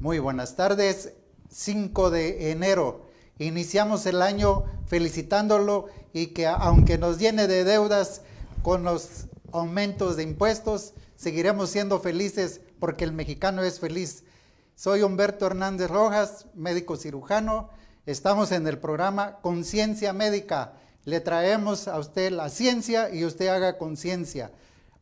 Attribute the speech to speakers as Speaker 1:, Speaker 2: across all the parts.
Speaker 1: Muy buenas tardes, 5 de enero. Iniciamos el año felicitándolo y que aunque nos llene de deudas con los aumentos de impuestos, seguiremos siendo felices porque el mexicano es feliz. Soy Humberto Hernández Rojas, médico cirujano. Estamos en el programa Conciencia Médica. Le traemos a usted la ciencia y usted haga conciencia.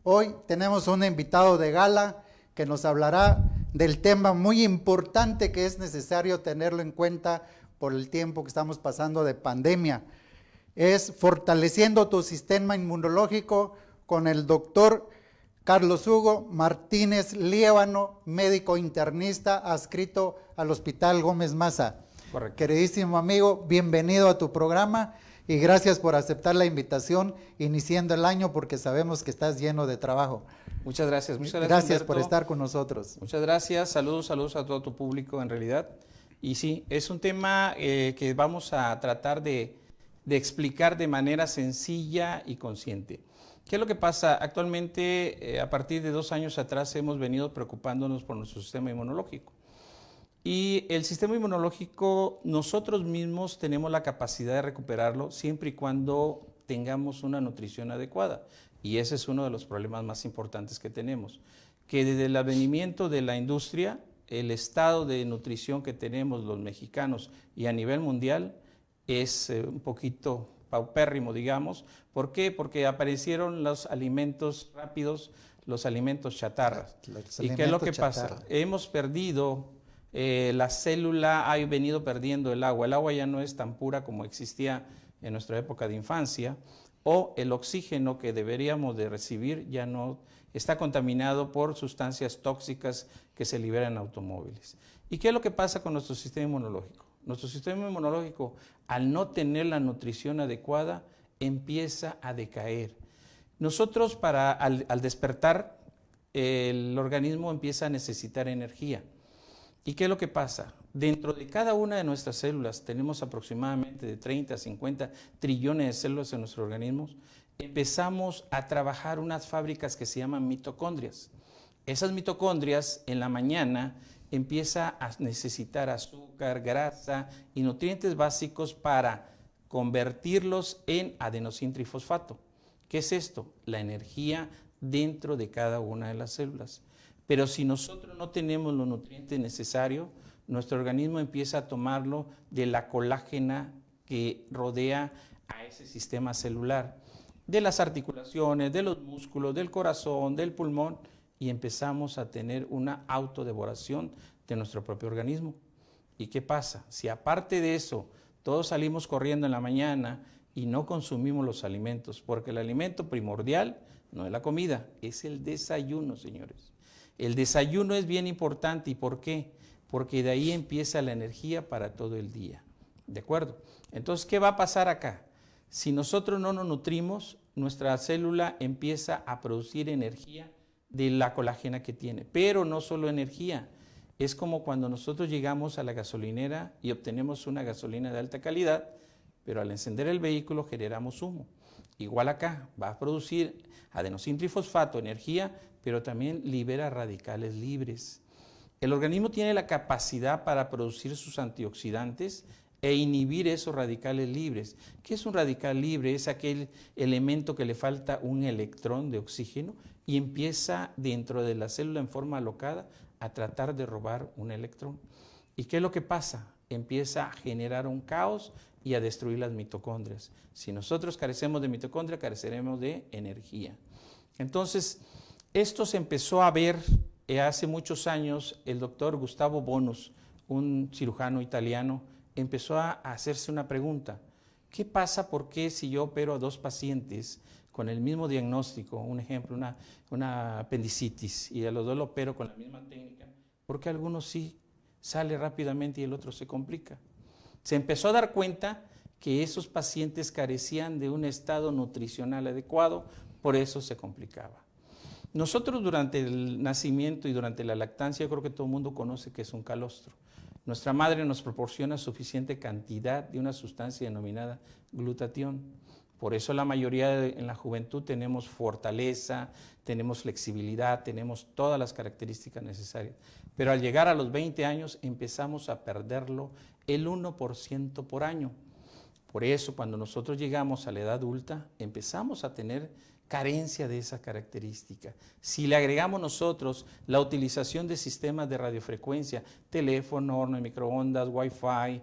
Speaker 1: Hoy tenemos un invitado de gala que nos hablará del tema muy importante que es necesario tenerlo en cuenta por el tiempo que estamos pasando de pandemia. Es fortaleciendo tu sistema inmunológico con el doctor Carlos Hugo Martínez Líbano, médico internista adscrito al Hospital Gómez Maza. Queridísimo amigo, bienvenido a tu programa y gracias por aceptar la invitación iniciando el año porque sabemos que estás lleno de trabajo. Muchas
Speaker 2: gracias. Muchas gracias, por estar
Speaker 1: con nosotros.
Speaker 2: Muchas gracias. Saludos, saludos a todo tu público en realidad. Y sí, es un tema eh, que vamos a tratar de, explicar de manera sencilla y consciente. ¿Qué es lo que pasa? Actualmente, eh, a partir de dos años atrás, hemos venido preocupándonos por nuestro sistema inmunológico. Y el sistema inmunológico, nosotros mismos tenemos la capacidad de recuperarlo siempre y cuando tengamos una nutrición adecuada. Y ese es uno de los problemas más importantes que tenemos, que desde el advenimiento de la industria, el estado de nutrición que tenemos los mexicanos y a nivel mundial es eh, un poquito paupérrimo, digamos. ¿Por qué? Porque aparecieron los alimentos rápidos, los alimentos chatarra. ¿Y qué es lo que pasa? Hemos perdido eh, la célula, ha venido perdiendo el agua. El agua ya no es tan pura como existía en nuestra época de infancia o el oxígeno que deberíamos de recibir ya no está contaminado por sustancias tóxicas que se liberan en automóviles. ¿Y qué es lo que pasa con nuestro sistema inmunológico? Nuestro sistema inmunológico, al no tener la nutrición adecuada, empieza a decaer. Nosotros, para, al, al despertar, el organismo empieza a necesitar energía. ¿Y qué es lo que pasa? Dentro de cada una de nuestras células, tenemos aproximadamente de 30 a 50 trillones de células en nuestro organismo empezamos a trabajar unas fábricas que se llaman mitocondrias. Esas mitocondrias en la mañana empieza a necesitar azúcar, grasa y nutrientes básicos para convertirlos en adenosín trifosfato. ¿Qué es esto? La energía dentro de cada una de las células. Pero si nosotros no tenemos los nutrientes necesarios, nuestro organismo empieza a tomarlo de la colágena que rodea a ese sistema celular, de las articulaciones, de los músculos, del corazón, del pulmón, y empezamos a tener una autodevoración de nuestro propio organismo. ¿Y qué pasa? Si aparte de eso, todos salimos corriendo en la mañana y no consumimos los alimentos, porque el alimento primordial no es la comida, es el desayuno, señores. El desayuno es bien importante. ¿Y por qué? porque de ahí empieza la energía para todo el día. ¿De acuerdo? Entonces, ¿qué va a pasar acá? Si nosotros no nos nutrimos, nuestra célula empieza a producir energía de la colágena que tiene, pero no solo energía. Es como cuando nosotros llegamos a la gasolinera y obtenemos una gasolina de alta calidad, pero al encender el vehículo generamos humo. Igual acá, va a producir adenosintrifosfato, energía, pero también libera radicales libres. El organismo tiene la capacidad para producir sus antioxidantes e inhibir esos radicales libres. ¿Qué es un radical libre? Es aquel elemento que le falta un electrón de oxígeno y empieza dentro de la célula en forma alocada a tratar de robar un electrón. ¿Y qué es lo que pasa? Empieza a generar un caos y a destruir las mitocondrias. Si nosotros carecemos de mitocondria, careceremos de energía. Entonces, esto se empezó a ver eh, hace muchos años el doctor Gustavo Bonus, un cirujano italiano, empezó a hacerse una pregunta. ¿Qué pasa por qué si yo opero a dos pacientes con el mismo diagnóstico, un ejemplo, una, apendicitis, y a los dos lo opero con la misma técnica? ¿Por qué algunos sí sale rápidamente y el otro se complica? Se empezó a dar cuenta que esos pacientes carecían de un estado nutricional adecuado, por eso se complicaba. Nosotros durante el nacimiento y durante la lactancia, creo que todo el mundo conoce que es un calostro. Nuestra madre nos proporciona suficiente cantidad de una sustancia denominada glutatión. Por eso la mayoría en la juventud tenemos fortaleza, tenemos flexibilidad, tenemos todas las características necesarias. Pero al llegar a los 20 años empezamos a perderlo el 1% por año. Por eso cuando nosotros llegamos a la edad adulta empezamos a tener carencia de esa característica. Si le agregamos nosotros la utilización de sistemas de radiofrecuencia, teléfono, horno y microondas, wifi,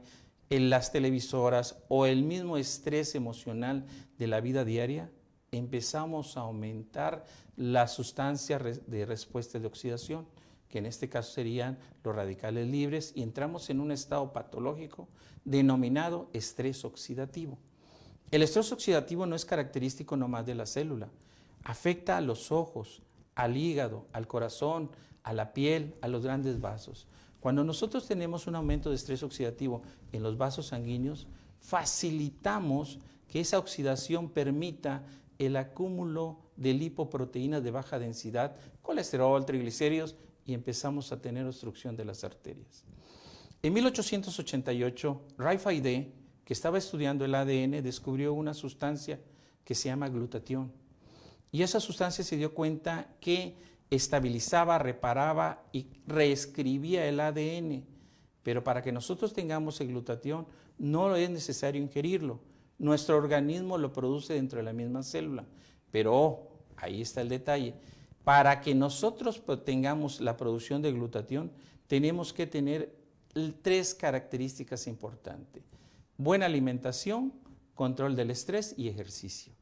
Speaker 2: en las televisoras o el mismo estrés emocional de la vida diaria, empezamos a aumentar la sustancia de respuesta de oxidación, que en este caso serían los radicales libres, y entramos en un estado patológico denominado estrés oxidativo. El estrés oxidativo no es característico nomás de la célula, afecta a los ojos, al hígado, al corazón, a la piel, a los grandes vasos. Cuando nosotros tenemos un aumento de estrés oxidativo en los vasos sanguíneos, facilitamos que esa oxidación permita el acúmulo de lipoproteínas de baja densidad, colesterol, triglicéridos, y empezamos a tener obstrucción de las arterias. En 1888, Raifaide que estaba estudiando el ADN descubrió una sustancia que se llama glutatión. Y esa sustancia se dio cuenta que estabilizaba, reparaba y reescribía el ADN. Pero para que nosotros tengamos el glutatión no es necesario ingerirlo. Nuestro organismo lo produce dentro de la misma célula. Pero oh, ahí está el detalle. Para que nosotros tengamos la producción de glutatión, tenemos que tener tres características importantes buena alimentación, control del estrés y ejercicio.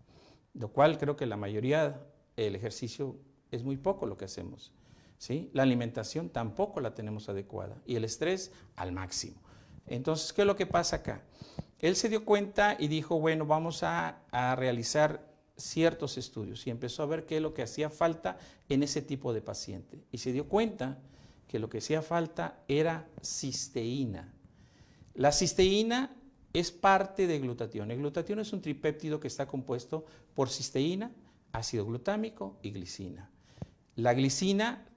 Speaker 2: Lo cual creo que la mayoría, el ejercicio es muy poco lo que hacemos. ¿sí? La alimentación tampoco la tenemos adecuada y el estrés al máximo. Entonces, ¿qué es lo que pasa acá? Él se dio cuenta y dijo, bueno, vamos a, a realizar ciertos estudios y empezó a ver qué es lo que hacía falta en ese tipo de paciente. Y se dio cuenta que lo que hacía falta era cisteína. La cisteína es parte de glutatión. El glutatión es un tripéptido que está compuesto por cisteína, ácido glutámico y glicina. La glicina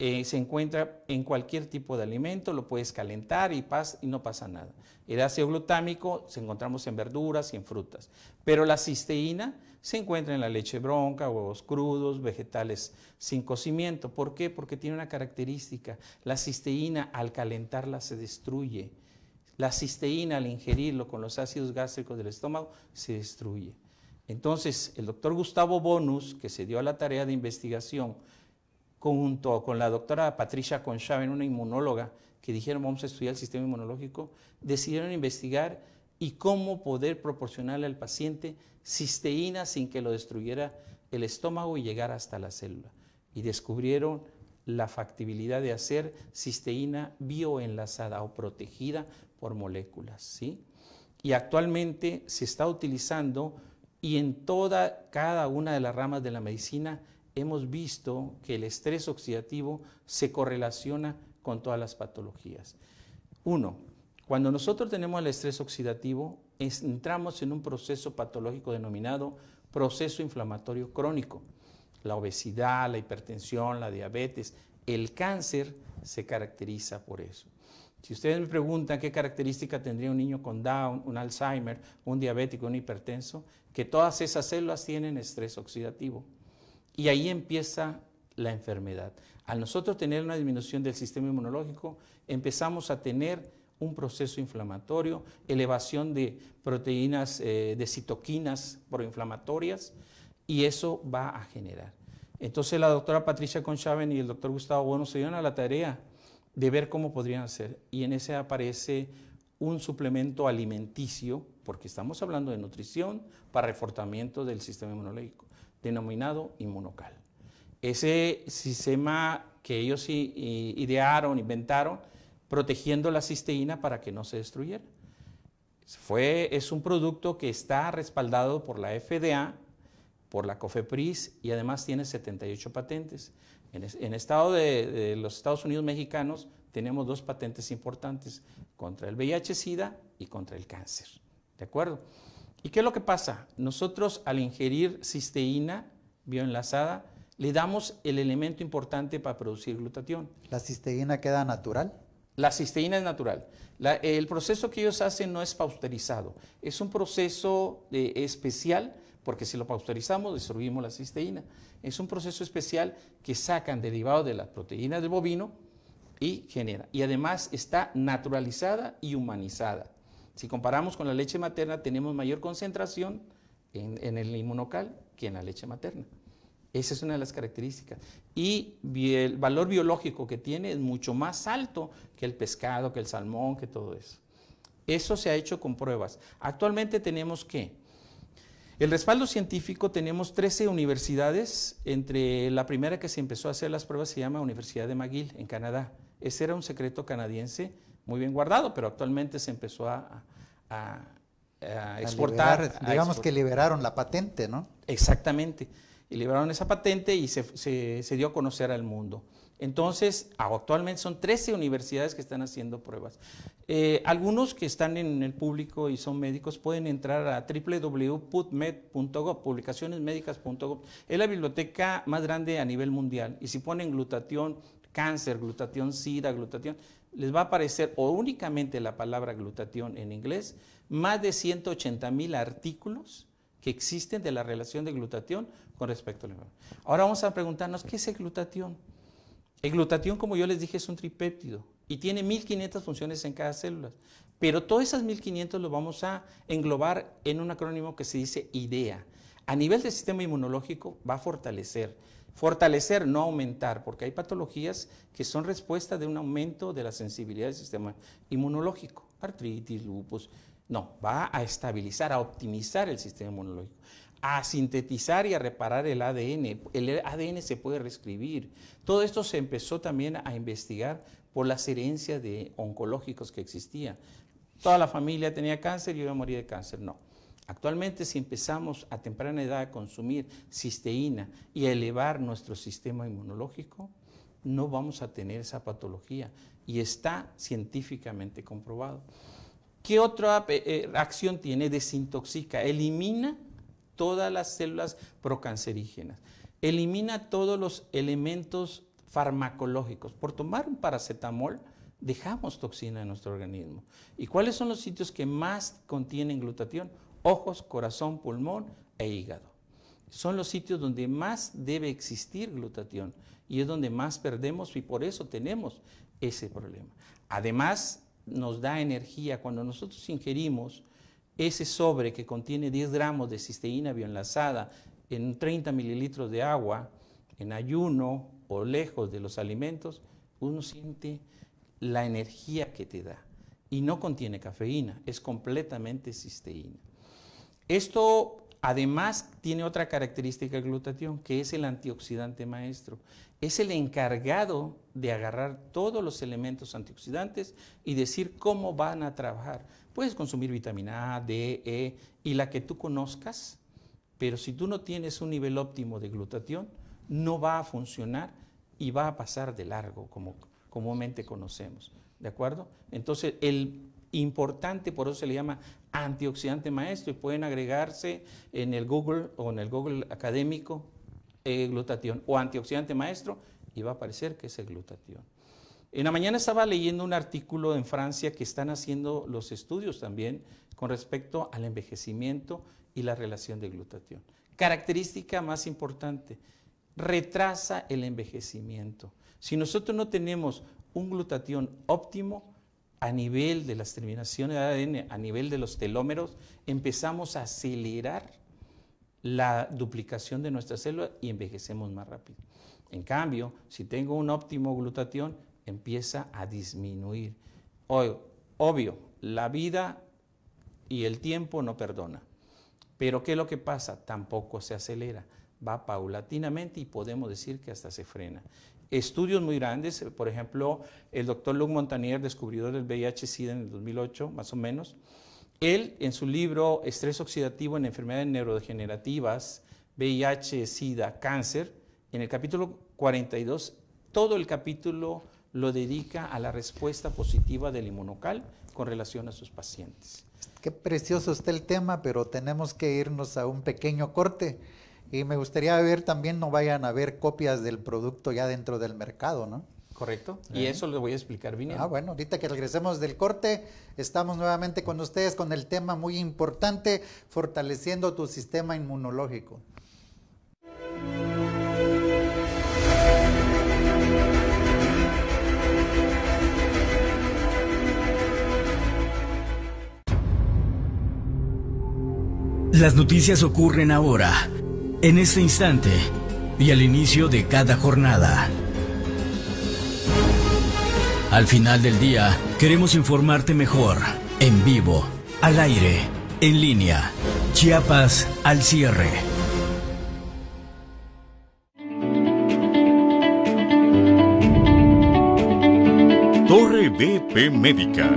Speaker 2: eh, se encuentra en cualquier tipo de alimento, lo puedes calentar y, y, no pasa nada. El ácido glutámico se encontramos en verduras y en frutas, pero la cisteína se encuentra en la leche bronca, huevos crudos, vegetales sin cocimiento. ¿Por qué? Porque tiene una característica, la cisteína al calentarla se destruye la cisteína al ingerirlo con los ácidos gástricos del estómago se destruye. Entonces, el doctor Gustavo Bonus, que se dio a la tarea de investigación junto con la doctora Patricia Conchaven, una inmunóloga, que dijeron vamos a estudiar el sistema inmunológico, decidieron investigar y cómo poder proporcionarle al paciente cisteína sin que lo destruyera el estómago y llegar hasta la célula. Y descubrieron la factibilidad de hacer cisteína bioenlazada o protegida por moléculas, ¿sí? Y actualmente se está utilizando y en toda cada una de las ramas de la medicina hemos visto que el estrés oxidativo se correlaciona con todas las patologías. Uno, cuando nosotros tenemos el estrés oxidativo, entramos en un proceso patológico denominado proceso inflamatorio crónico. La obesidad, la hipertensión, la diabetes, el cáncer se caracteriza por eso. Si ustedes me preguntan qué característica tendría un niño con Down, un Alzheimer, un diabético, un hipertenso, que todas esas células tienen estrés oxidativo. Y ahí empieza la enfermedad. Al nosotros tener una disminución del sistema inmunológico, empezamos a tener un proceso inflamatorio, elevación de proteínas, eh, de citoquinas proinflamatorias, y eso va a generar. Entonces la doctora Patricia Conchaven y el doctor Gustavo Bueno se dieron a la tarea de ver cómo podrían hacer. Y en ese aparece un suplemento alimenticio, porque estamos hablando de nutrición para reforzamiento del sistema inmunológico, denominado inmunocal. Ese sistema que ellos idearon, inventaron, protegiendo la cisteína para que no se destruyera. es un producto que está respaldado por la FDA, por la COFEPRIS y además tiene 78 patentes. En, estado de, los Estados Unidos mexicanos tenemos dos patentes importantes, contra el VIH-Sida y contra el cáncer. ¿De acuerdo? ¿Y qué es lo que pasa? Nosotros al ingerir cisteína bioenlazada, le damos el elemento importante para producir glutatión.
Speaker 1: ¿La cisteína queda natural?
Speaker 2: La cisteína es natural. el proceso que ellos hacen no es pausterizado, es un proceso eh, especial porque si lo pasteurizamos destruimos la cisteína. Es un proceso especial que sacan derivado de las proteínas del bovino y genera. Y además está naturalizada y humanizada. Si comparamos con la leche materna, tenemos mayor concentración en, en el inmunocal que en la leche materna. Esa es una de las características. Y el valor biológico que tiene es mucho más alto que el pescado, que el salmón, que todo eso. Eso se ha hecho con pruebas. Actualmente tenemos que el respaldo científico tenemos 13 universidades, entre la primera que se empezó a hacer las pruebas se llama Universidad de McGill en Canadá. Ese era un secreto canadiense muy bien guardado, pero actualmente se empezó a, exportar. digamos que liberaron la patente, ¿no? Exactamente y liberaron esa patente y se, dio a conocer al mundo. Entonces, ah, actualmente son 13 universidades que están haciendo pruebas. Eh, algunos que están en el público y son médicos pueden entrar a www.putmed.gov, publicacionesmédicas.gov. Es la biblioteca más grande a nivel mundial. Y si ponen glutatión, cáncer, glutatión, sida, glutatión, les va a aparecer o únicamente la palabra glutatión en inglés, más de 180 mil artículos que existen de la relación de glutatión con respecto al hígado. Ahora vamos a preguntarnos, ¿qué es el glutatión? El glutatión, como yo les dije, es un tripéptido y tiene 1500 funciones en cada célula. Pero todas esas 1500 lo vamos a englobar en un acrónimo que se dice IDEA. A nivel del sistema inmunológico va a fortalecer. Fortalecer, no aumentar, porque hay patologías que son respuesta de un aumento de la sensibilidad del sistema inmunológico. Artritis, lupus, no, va a estabilizar, a optimizar el sistema inmunológico, a sintetizar y a reparar el ADN. El ADN se puede reescribir. Todo esto se empezó también a investigar por las herencias de oncológicos que existían. Toda la familia tenía cáncer y yo morir de cáncer. No. Actualmente si empezamos a temprana edad a consumir cisteína y a elevar nuestro sistema inmunológico, no vamos a tener esa patología y está científicamente comprobado. ¿Qué otra eh, eh, acción tiene? Desintoxica, elimina todas las células procancerígenas, elimina todos los elementos farmacológicos. Por tomar un paracetamol, dejamos toxina en nuestro organismo. ¿Y cuáles son los sitios que más contienen glutatión? Ojos, corazón, pulmón e hígado. Son los sitios donde más debe existir glutatión y es donde más perdemos y por eso tenemos ese problema. Además, nos da energía, cuando nosotros ingerimos ese sobre que contiene 10 gramos de cisteína bioenlazada en 30 mililitros de agua, en ayuno o lejos de los alimentos, uno siente la energía que te da. Y no contiene cafeína, es completamente cisteína. Esto Además, tiene otra característica de glutatión, que es el antioxidante maestro. Es el encargado de agarrar todos los elementos antioxidantes y decir cómo van a trabajar. Puedes consumir vitamina A, D, E y la que tú conozcas, pero si tú no tienes un nivel óptimo de glutatión, no va a funcionar y va a pasar de largo, como comúnmente conocemos. ¿De acuerdo? Entonces, el importante, por eso se le llama antioxidante maestro y pueden agregarse en el Google o en el Google académico eh, glutatión o antioxidante maestro y va a aparecer que es el glutatión. En la mañana estaba leyendo un artículo en Francia que están haciendo los estudios también con respecto al envejecimiento y la relación de glutatión. Característica más importante, retrasa el envejecimiento. Si nosotros no tenemos un glutatión óptimo, a nivel de las terminaciones de ADN, a nivel de los telómeros, empezamos a acelerar la duplicación de nuestra célula y envejecemos más rápido. En cambio, si tengo un óptimo glutatión, empieza a disminuir. Obvio, la vida y el tiempo no perdona. Pero ¿qué es lo que pasa? Tampoco se acelera, va paulatinamente y podemos decir que hasta se frena estudios muy grandes, por ejemplo, el doctor Luc Montanier, descubridor del VIH-Sida en el 2008, más o menos, él en su libro Estrés oxidativo en enfermedades neurodegenerativas, VIH, SIDA, cáncer, en el capítulo 42, todo el capítulo lo dedica a la respuesta positiva del inmunocal con relación a sus pacientes.
Speaker 1: Qué precioso está el tema, pero tenemos que irnos a un pequeño corte. Y me gustaría ver también, no vayan a ver copias del producto ya dentro del mercado, ¿no?
Speaker 2: Correcto. Y eso lo voy a explicar, bien. Ah, bueno,
Speaker 1: ahorita que regresemos del corte, estamos nuevamente con ustedes con el tema muy importante, fortaleciendo tu sistema inmunológico.
Speaker 3: Las noticias ocurren ahora en este instante y al inicio de cada jornada. Al final del día, queremos informarte mejor, en vivo, al aire, en línea. Chiapas al cierre. Torre BP Médica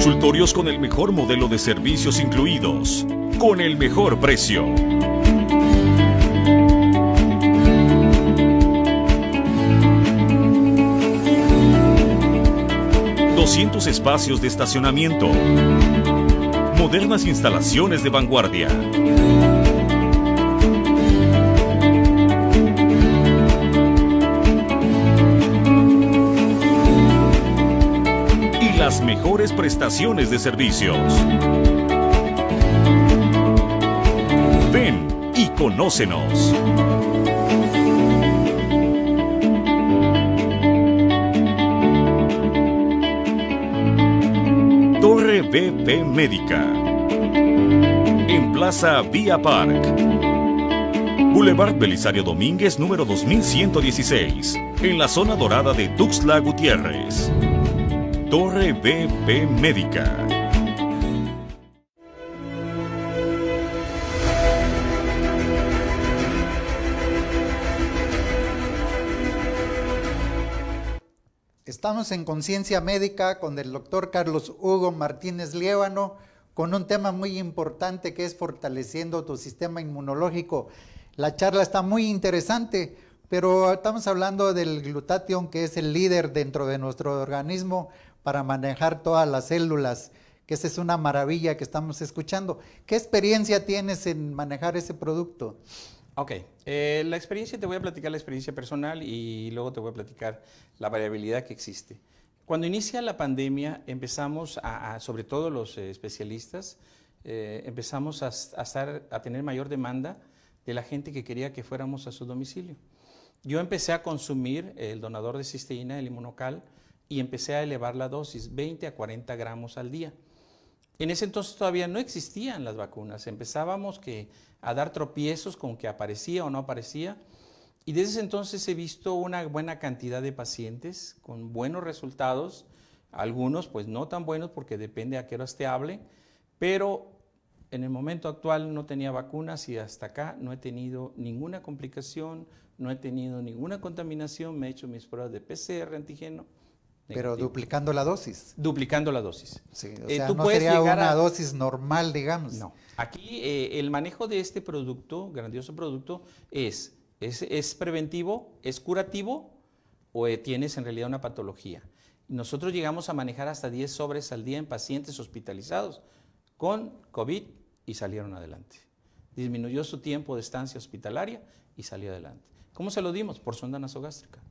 Speaker 3: Consultorios con el mejor modelo de servicios incluidos, con el mejor precio. ...200 espacios de estacionamiento... ...modernas instalaciones de vanguardia... mejores prestaciones de servicios. Ven y conócenos. Torre BP Médica. En Plaza Vía Park. Boulevard Belisario Domínguez número 2116, en la zona dorada de Tuxtla Gutiérrez. Torre BP Médica.
Speaker 1: Estamos en Conciencia Médica con el doctor Carlos Hugo Martínez Liévano con un tema muy importante que es fortaleciendo tu sistema inmunológico. La charla está muy interesante, pero estamos hablando del glutatión que es el líder dentro de nuestro organismo para manejar todas las células, que esa es una maravilla que estamos escuchando. ¿Qué experiencia tienes en manejar ese producto?
Speaker 2: Ok, eh, la experiencia, te voy a platicar la experiencia personal y luego te voy a platicar la variabilidad que existe. Cuando inicia la pandemia empezamos a, sobre todo los eh, especialistas, eh, empezamos a, a tener mayor demanda de la gente que quería que fuéramos a su domicilio. Yo empecé a consumir el donador de cisteína, el inmunocal, y empecé a elevar la dosis, 20 a 40 gramos al día. En ese entonces todavía no existían las vacunas, empezábamos que, a dar tropiezos con que aparecía o no aparecía. Y desde ese entonces he visto una buena cantidad de pacientes con buenos resultados, algunos pues no tan buenos porque depende a qué horas te hable, pero en el momento actual no tenía vacunas y hasta acá no he tenido ninguna complicación, no he tenido ninguna contaminación, me he hecho mis pruebas de PCR, antígeno, pero
Speaker 1: duplicando la
Speaker 2: dosis. Duplicando la dosis. o eh, sea, no sería una dosis
Speaker 1: normal, digamos. No.
Speaker 2: Aquí eh, el manejo de este producto, grandioso producto, es, es, preventivo, es curativo o eh, tienes en realidad una patología. Nosotros llegamos a manejar hasta 10 sobres al día en pacientes hospitalizados con COVID y salieron adelante. Disminuyó su tiempo de estancia hospitalaria y salió adelante. ¿Cómo se lo dimos? Por sonda nasogástrica.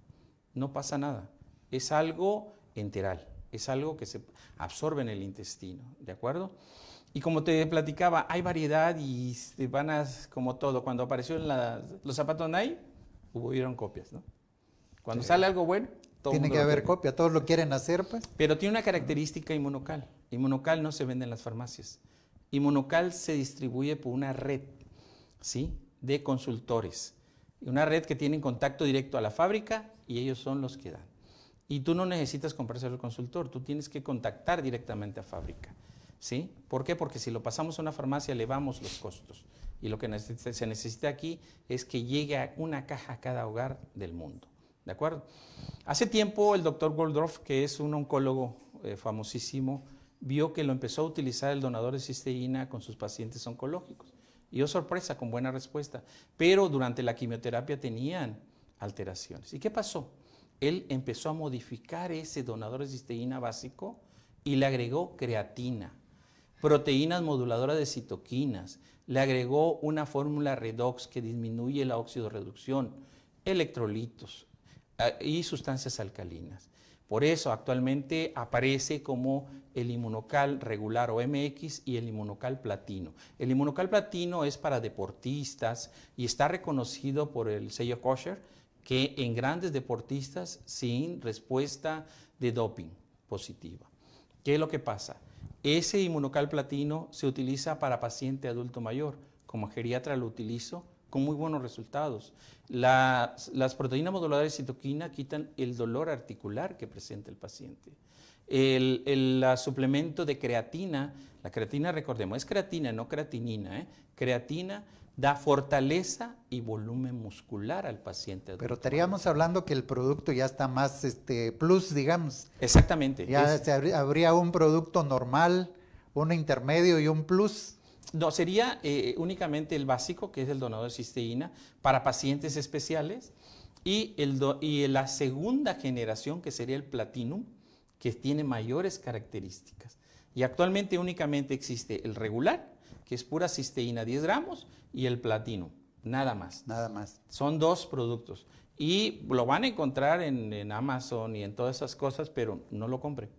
Speaker 2: No pasa nada es algo enteral, es algo que se absorbe en el intestino, ¿de acuerdo? Y como te platicaba, hay variedad y van a, como todo, cuando apareció los zapatos Nike, hubieron copias, ¿no? Cuando sale algo bueno, todo Tiene que haber
Speaker 1: copia, todos lo quieren hacer, pues.
Speaker 2: Pero tiene una característica inmunocal. Inmunocal no se vende en las farmacias. Inmunocal se distribuye por una red, ¿sí? De consultores. Una red que tienen contacto directo a la fábrica y ellos son los que dan. Y tú no necesitas comprarse al consultor, tú tienes que contactar directamente a fábrica. ¿Sí? ¿Por qué? Porque si lo pasamos a una farmacia elevamos los costos. Y lo que se necesita aquí es que llegue una caja a cada hogar del mundo. ¿De acuerdo? Hace tiempo el doctor Goldroff, que es un oncólogo eh, famosísimo, vio que lo empezó a utilizar el donador de cisteína con sus pacientes oncológicos. Y yo sorpresa, con buena respuesta. Pero durante la quimioterapia tenían alteraciones. ¿Y qué pasó? él empezó a modificar ese donador de cisteína básico y le agregó creatina, proteínas moduladoras de citoquinas, le agregó una fórmula redox que disminuye la reducción, electrolitos y sustancias alcalinas. Por eso actualmente aparece como el inmunocal regular OMX y el inmunocal platino. El inmunocal platino es para deportistas y está reconocido por el sello kosher que en grandes deportistas sin respuesta de doping positiva. ¿Qué es lo que pasa? Ese inmunocal platino se utiliza para paciente adulto mayor. Como geriatra lo utilizo con muy buenos resultados. Las, las proteínas moduladoras de citoquina quitan el dolor articular que presenta el paciente. El, suplemento de creatina, la creatina, recordemos, es creatina, no creatinina. ¿eh? Creatina da fortaleza y volumen muscular al paciente. Pero
Speaker 1: estaríamos hablando que el producto ya está más este, plus, digamos. Exactamente. Ya habría un producto normal,
Speaker 2: un intermedio y un plus. No, sería eh, únicamente el básico, que es el donador de cisteína, para pacientes especiales, y, el y la segunda generación, que sería el platinum, que tiene mayores características. Y actualmente únicamente existe el regular, que es pura cisteína 10 gramos, y el platino, nada más. Nada más. Son dos productos. Y lo van a encontrar en, Amazon y en todas esas cosas, pero no lo compren,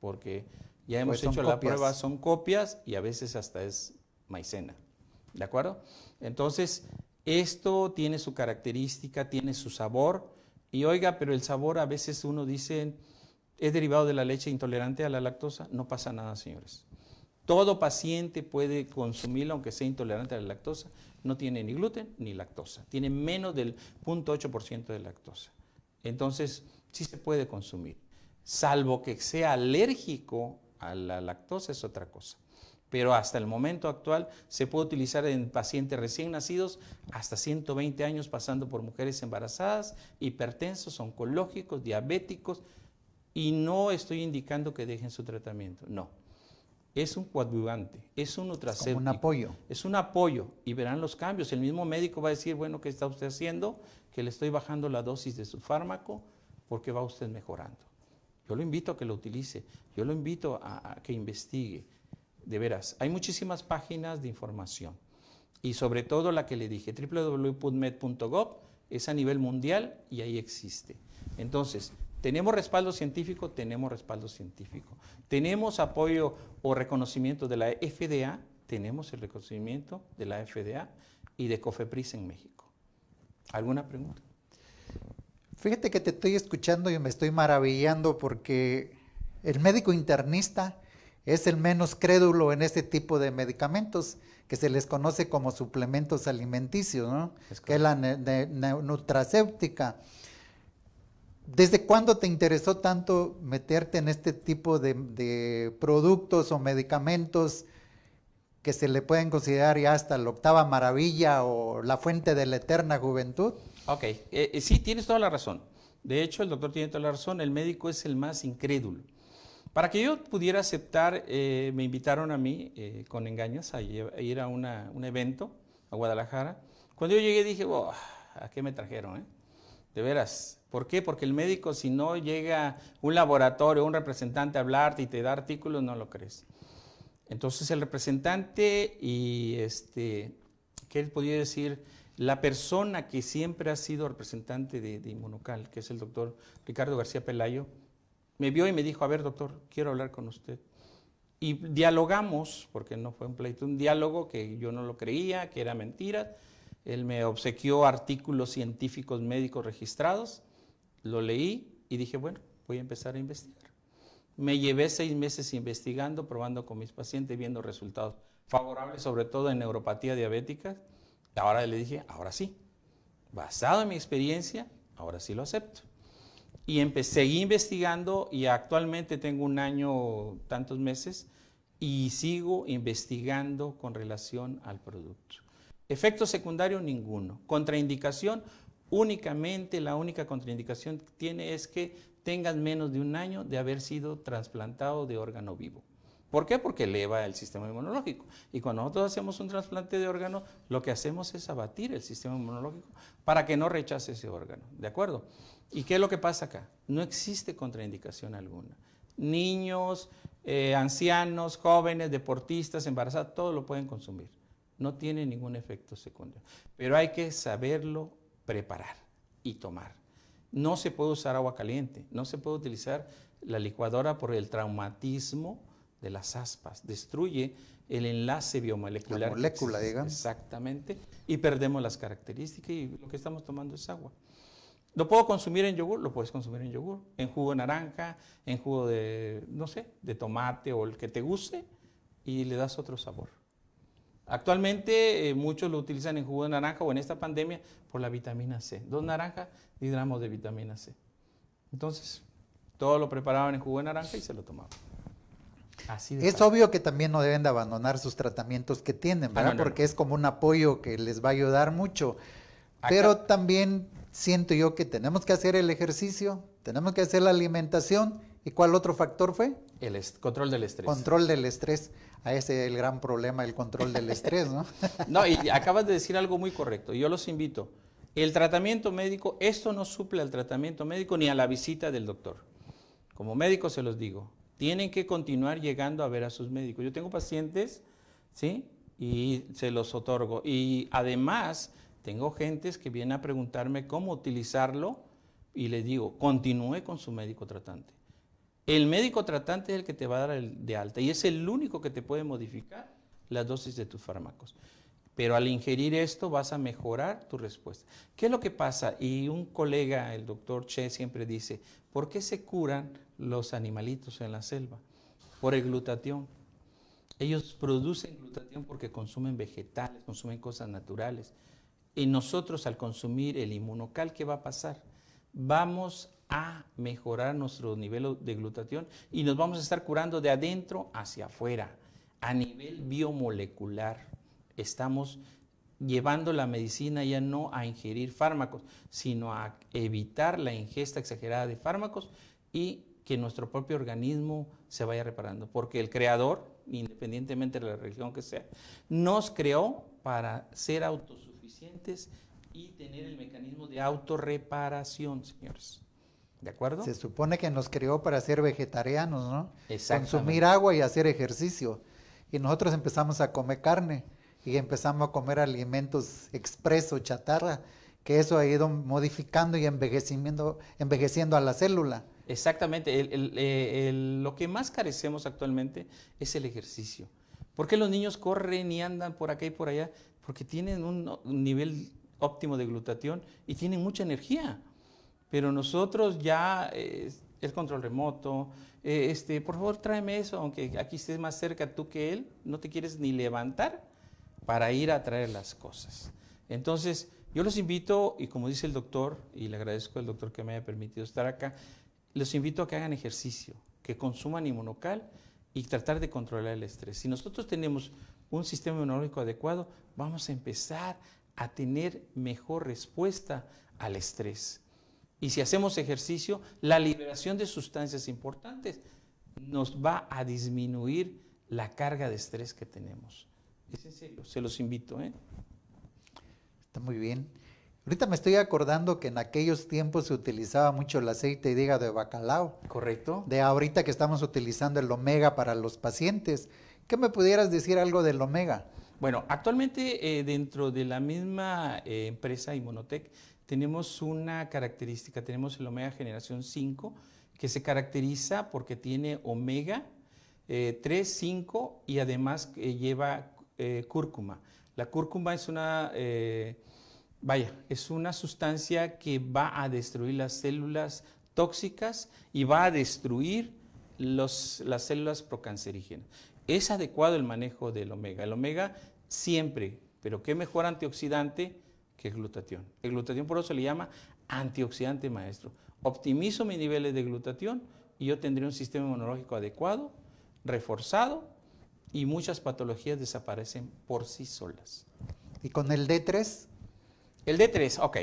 Speaker 2: porque ya pues hemos hecho la prueba, son copias y a veces hasta es maicena. ¿De acuerdo? Entonces, esto tiene su característica, tiene su sabor. Y oiga, pero el sabor a veces uno dice es derivado de la leche intolerante a la lactosa, no pasa nada, señores. Todo paciente puede consumirla aunque sea intolerante a la lactosa, no tiene ni gluten ni lactosa, tiene menos del 0.8% de lactosa. Entonces, sí se puede consumir, salvo que sea alérgico a la lactosa es otra cosa. Pero hasta el momento actual se puede utilizar en pacientes recién nacidos hasta 120 años, pasando por mujeres embarazadas, hipertensos, oncológicos, diabéticos, y no estoy indicando que dejen su tratamiento, no. Es un coadyuvante, es un es un apoyo. Es un apoyo y verán los cambios. El mismo médico va a decir, bueno, ¿qué está usted haciendo? Que le estoy bajando la dosis de su fármaco porque va usted mejorando. Yo lo invito a que lo utilice, yo lo invito a, que investigue. De veras, hay muchísimas páginas de información y sobre todo la que le dije, www.med.gov, es a nivel mundial y ahí existe. Entonces, ¿Tenemos respaldo científico? Tenemos respaldo científico. ¿Tenemos apoyo o reconocimiento de la FDA? Tenemos el reconocimiento de la FDA y de COFEPRIS en México. ¿Alguna pregunta? Fíjate que te estoy
Speaker 1: escuchando y me estoy maravillando porque el médico internista es el menos crédulo en este tipo de medicamentos que se les conoce como suplementos alimenticios, ¿no? Es que es la nutracéutica. ¿Desde cuándo te interesó tanto meterte en este tipo de, productos o medicamentos que se le pueden considerar ya hasta la octava maravilla o la fuente de la eterna juventud?
Speaker 2: Ok, eh, eh, sí, tienes toda la razón. De hecho, el doctor tiene toda la razón, el médico es el más incrédulo. Para que yo pudiera aceptar, eh, me invitaron a mí con engaños a, ir a un evento a Guadalajara. Cuando yo llegué dije, ¿a qué me trajeron? De veras. ¿Por qué? Porque el médico, si no llega un laboratorio, un representante a hablarte y te da artículos, no lo crees. Entonces el representante y este, ¿qué podía decir? La persona que siempre ha sido representante de, de Inmunocal, que es el doctor Ricardo García Pelayo, me vio y me dijo, a ver doctor, quiero hablar con usted. Y dialogamos, porque no fue un pleito, un diálogo que yo no lo creía, que era mentira, él me obsequió artículos científicos médicos registrados, lo leí y dije, bueno, voy a empezar a investigar. Me llevé seis meses investigando, probando con mis pacientes, viendo resultados favorables, sobre todo en neuropatía diabética. Ahora le dije, ahora sí, basado en mi experiencia, ahora sí lo acepto. Y empecé, seguí investigando y actualmente tengo un año, tantos meses, y sigo investigando con relación al producto. Efecto secundario ninguno. Contraindicación únicamente, la única contraindicación que tiene es que tengan menos de un año de haber sido trasplantado de órgano vivo. ¿Por qué? Porque eleva el sistema inmunológico. Y cuando nosotros hacemos un trasplante de órgano, lo que hacemos es abatir el sistema inmunológico para que no rechace ese órgano. ¿De acuerdo? ¿Y qué es lo que pasa acá? No existe contraindicación alguna. Niños, eh, ancianos, jóvenes, deportistas, embarazadas, todo lo pueden consumir no tiene ningún efecto secundario. Pero hay que saberlo preparar y tomar. No se puede usar agua caliente, no se puede utilizar la licuadora por el traumatismo de las aspas. Destruye el enlace biomolecular. La molécula, digamos. Exactamente. Y perdemos las características y lo que estamos tomando es agua. ¿Lo puedo consumir en yogur? Lo puedes consumir en yogur, en jugo de naranja, en jugo de, no sé, de tomate o el que te guste y le das otro sabor. Actualmente eh, muchos lo utilizan en jugo de naranja o en esta pandemia por la vitamina C. Dos naranjas, 10 gramos de vitamina C. Entonces, todo lo preparaban en jugo de naranja y se lo tomaban. Así es obvio
Speaker 1: que también no deben de abandonar sus tratamientos que tienen, ah, ¿verdad? Porque es como un apoyo que les va a ayudar mucho. Pero también siento yo que tenemos que hacer el ejercicio, tenemos que hacer la alimentación ¿Y cuál otro factor fue?
Speaker 2: El control del estrés. Control
Speaker 1: del estrés. A ah, ese es el gran problema, el control del estrés, ¿no?
Speaker 2: no, y acabas de decir algo muy correcto. Yo los invito. El tratamiento médico, esto no suple al tratamiento médico ni a la visita del doctor. Como médico se los digo, tienen que continuar llegando a ver a sus médicos. Yo tengo pacientes, ¿sí? Y se los otorgo. Y además, tengo gentes que vienen a preguntarme cómo utilizarlo y le digo, continúe con su médico tratante. El médico tratante es el que te va a dar el de alta y es el único que te puede modificar la dosis de tus fármacos. Pero al ingerir esto vas a mejorar tu respuesta. ¿Qué es lo que pasa? Y un colega, el doctor Che, siempre dice, ¿por qué se curan los animalitos en la selva? Por el glutatión. Ellos producen glutatión porque consumen vegetales, consumen cosas naturales. Y nosotros al consumir el inmunocal, ¿qué va a pasar? Vamos a mejorar nuestro nivel de glutatión y nos vamos a estar curando de adentro hacia afuera. A nivel biomolecular, estamos llevando la medicina ya no a ingerir fármacos, sino a evitar la ingesta exagerada de fármacos y que nuestro propio organismo se vaya reparando, porque el creador, independientemente de la religión que sea, nos creó para ser autosuficientes y tener el mecanismo de autorreparación, señores
Speaker 1: acuerdo? Se supone que nos crió para ser vegetarianos, ¿no? Consumir agua y hacer ejercicio. Y nosotros empezamos a comer carne y empezamos a comer alimentos expreso, chatarra, que eso ha ido modificando y envejeciendo, envejeciendo a la
Speaker 2: célula. Exactamente. Eh, lo que más carecemos actualmente es el ejercicio. ¿Por qué los niños corren y andan por acá y por allá? Porque tienen un nivel óptimo de glutatión y tienen mucha energía. Pero nosotros ya eh, el control remoto, eh, este, por favor tráeme eso, aunque aquí estés más cerca tú que él, no te quieres ni levantar para ir a traer las cosas. Entonces, yo los invito, y como dice el doctor, y le agradezco al doctor que me haya permitido estar acá, los invito a que hagan ejercicio, que consuman inmunocal y tratar de controlar el estrés. Si nosotros tenemos un sistema inmunológico adecuado, vamos a empezar a tener mejor respuesta al estrés y si hacemos ejercicio, la liberación de sustancias importantes nos va a disminuir la carga de estrés que tenemos. Es en serio, se los invito. ¿eh?
Speaker 1: Está muy bien. Ahorita me estoy acordando que en aquellos tiempos se utilizaba mucho el aceite de hígado de bacalao. Correcto. De ahorita que estamos utilizando el omega para los pacientes. ¿Qué me pudieras decir algo del omega?
Speaker 2: Bueno, actualmente eh, dentro de la misma eh, empresa Inmunotech tenemos una característica, tenemos el omega generación 5, que se caracteriza porque tiene omega 3, eh, 5 y además eh, lleva eh, cúrcuma. La cúrcuma es una, vaya, es una sustancia que va a destruir las células tóxicas y va a destruir las células procancerígenas. Es adecuado el manejo del omega. El omega siempre, pero qué mejor antioxidante que es glutatión. El glutatión por eso se le llama antioxidante maestro. Optimizo mis niveles de glutatión y yo tendré un sistema inmunológico adecuado, reforzado y muchas patologías desaparecen por sí solas. ¿Y con el D3? El D3, ok.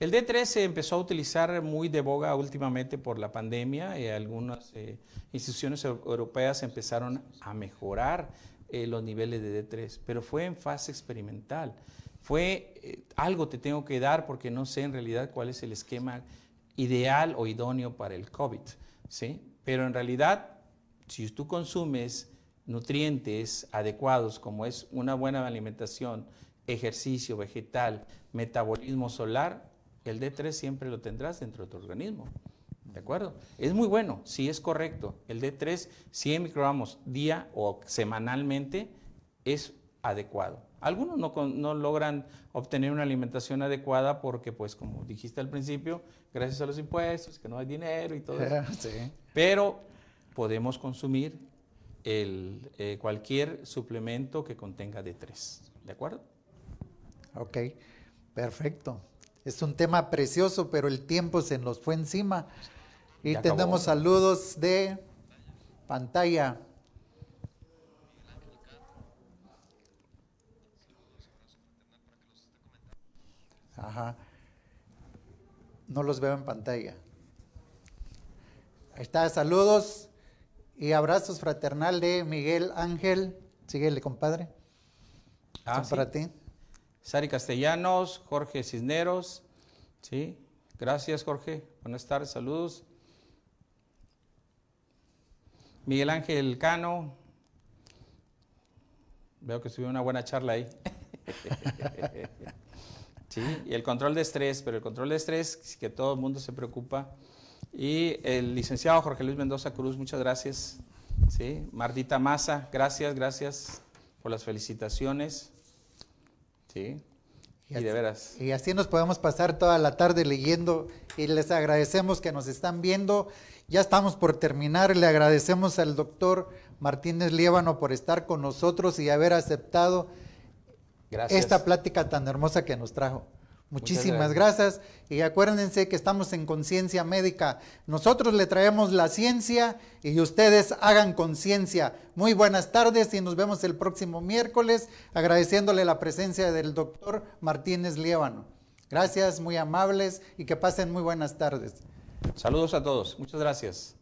Speaker 2: El D3 se empezó a utilizar muy de boga últimamente por la pandemia. y eh, algunas eh, instituciones europeas empezaron a mejorar eh, los niveles de D3, pero fue en fase experimental. Fue eh, algo te tengo que dar porque no sé en realidad cuál es el esquema ideal o idóneo para el COVID. ¿sí? Pero en realidad, si tú consumes nutrientes adecuados, como es una buena alimentación, ejercicio vegetal, metabolismo solar, el D3 siempre lo tendrás dentro de tu organismo. ¿De acuerdo? Es muy bueno, sí es correcto. El D3, 100 microgramos día o semanalmente, es adecuado. Algunos no, logran obtener una alimentación adecuada porque, pues, como dijiste al principio, gracias a los impuestos, que no hay dinero y todo eso. Pero podemos consumir el, eh, cualquier suplemento que contenga D3. ¿De acuerdo?
Speaker 1: Ok, perfecto. Es un tema precioso, pero el tiempo se nos fue encima. Y tenemos saludos de pantalla. Ajá. No los veo en pantalla. Ahí está, saludos y abrazos fraternal de Miguel Ángel. Síguele, compadre.
Speaker 2: Ah, para ti. Sari Castellanos, Jorge Cisneros. Sí, gracias, Jorge. Buenas tardes, saludos. Miguel Ángel Cano. Veo que subió una buena charla ahí. Y el control de estrés, pero el control de estrés que todo el mundo se preocupa. Y el licenciado Jorge Luis Mendoza Cruz, muchas gracias. ¿sí? Martita Maza, gracias, gracias por las felicitaciones. ¿sí? Y, de veras.
Speaker 1: Y así nos podemos pasar toda la tarde leyendo y les agradecemos que nos están viendo. Ya estamos por terminar. Le agradecemos al doctor Martínez Liébano por estar con nosotros y haber aceptado Gracias. esta plática tan hermosa que nos trajo. Muchísimas gracias. y acuérdense que estamos en conciencia médica. Nosotros le traemos la ciencia y ustedes hagan conciencia. Muy buenas tardes y nos vemos el próximo miércoles agradeciéndole la presencia del doctor Martínez Liévano. Gracias, muy amables y que pasen muy buenas tardes.
Speaker 2: Saludos a todos. Muchas gracias.